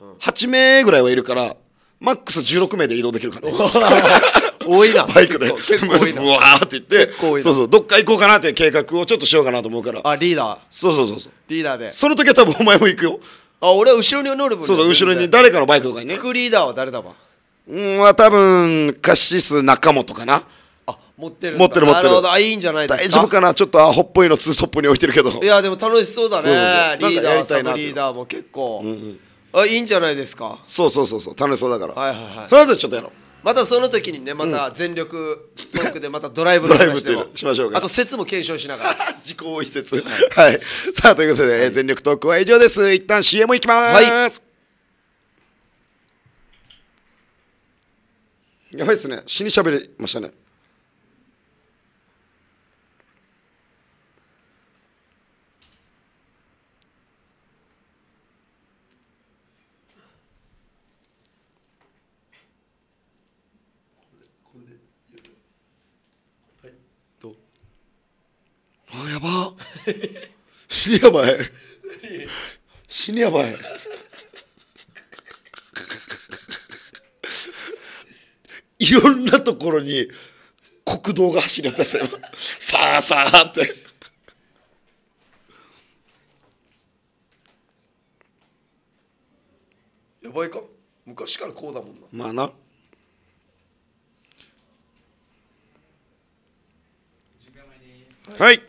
うん、8名ぐらいはいるからマックス16名で移動できるから、多いな バイクで結構多いな わーって言ってそうそうどっか行こうかなって計画をちょっとしようかなと思うからあリーダーそうそうそうそうリーダーでその時は多分お前も行くよあ俺は後ろに乗る分そうそう後ろに誰かのバイクとかにね副リーダーは誰だわうんあ、多分カシス中本かなあ持ってる持ってる持ってるなるほどあいいんじゃないですか大丈夫かなちょっとアホっぽいのツーストップに置いてるけどいやでも楽しそうだねリーダーサブリーダーも結構、うんうんあいいんじゃないですかそうそうそうそう楽しそうだからはいはいはいその後ちょっとやろうまたその時にねまた全力トークでまたドライブの話でもしましょうかあと説も検証しながら自己多い説はい、はい、さあということで、全力トークは以上です一旦 CM いきます、はいやばいですね死にしゃべりましたねあやば 死にやばい死にやばいいろんなところに国道が走り渡せばさあさあってやばいか昔からこうだもんなまあなはい。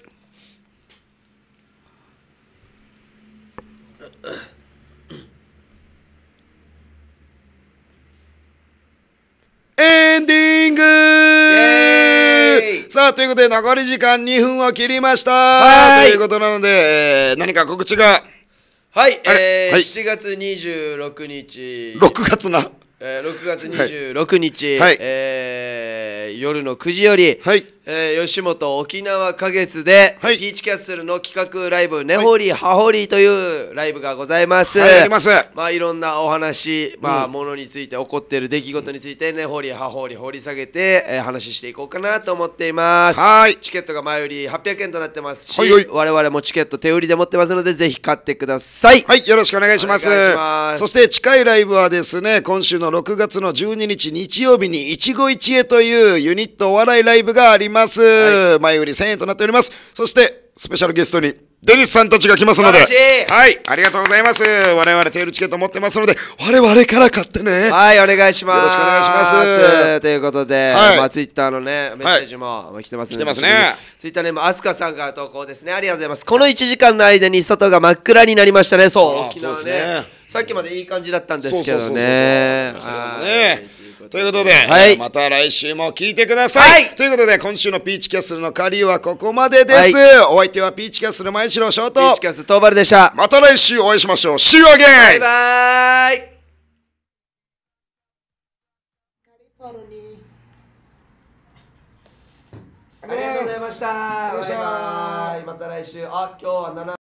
ということで、残り時間2分を切りましたはいということなので、えー、何か告知が。はい、えー、はい、7月26日。6月な。えー、6月26日、はい、えー、夜の9時より、はい、えー、吉本沖縄花月で、はい、ピーチキャッスルの企画ライブ「根、ね、掘、り葉掘り」というライブがございます。はい、あますまあ、いろんなお話、まあ、うん、ものについて起こっている出来事について根、ね、掘り葉掘り掘り下げて、えー、話していこうかなと思っています。はいチケットが前より800円となってますし、はいはい、我々もチケット手売りで持ってますのでぜひ買ってください。はいよろしくお願いします。ますそして近いライブはですね今週の6月の12日日曜日に「一期一会」というユニットお笑いライブがあります。ます。はい、前売り1000円となっております。そして、スペシャルゲストに、デニスさんたちが来ますので。はい、ありがとうございます。我々テールチケット持ってますので、我々から買ってね。はい、お願いします。よろしくお願いします。ということで、はい、まあ、ツイッターのね、メッセージも、来てますね。来てますね。ツイッターネもム、アスカさんから投稿ですね。ありがとうございます。この1時間の間に外が真っ暗になりましたね。そう、沖縄ね。ねさっきまでいい感じだったんですけどね。そうそうそうそうね。ということで、はい、また来週も聞いてください、はい、ということで、今週のピーチキャスルのカリーはここまでです。はい、お相手はピーチキャスル前城翔と、ピーチキャスル東原でした。また来週お会いしましょう。See y o バイバイありがとうございました。バイバイ。また来週。あ、今日は7。